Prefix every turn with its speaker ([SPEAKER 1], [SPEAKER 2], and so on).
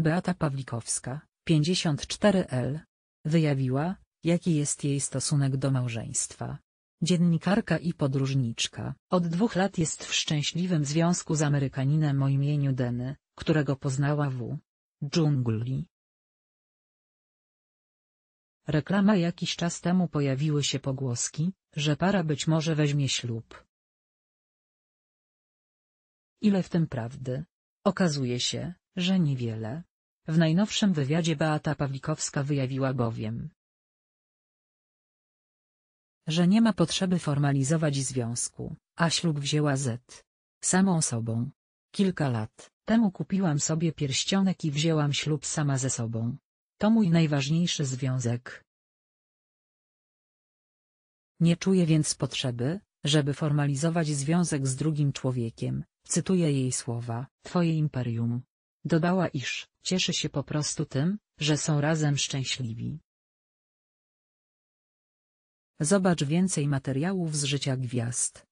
[SPEAKER 1] Beata Pawlikowska, 54L, wyjawiła, jaki jest jej stosunek do małżeństwa. Dziennikarka i podróżniczka. Od dwóch lat jest w szczęśliwym związku z Amerykaninem o imieniu Deny, którego poznała w dżungli. Reklama jakiś czas temu pojawiły się pogłoski, że para być może weźmie ślub. Ile w tym prawdy? Okazuje się, że niewiele. W najnowszym wywiadzie Beata Pawlikowska wyjawiła bowiem, że nie ma potrzeby formalizować związku, a ślub wzięła z samą sobą. Kilka lat temu kupiłam sobie pierścionek i wzięłam ślub sama ze sobą. To mój najważniejszy związek. Nie czuję więc potrzeby, żeby formalizować związek z drugim człowiekiem, cytuję jej słowa. Twoje imperium Dodała iż, cieszy się po prostu tym, że są razem szczęśliwi. Zobacz więcej materiałów z życia gwiazd.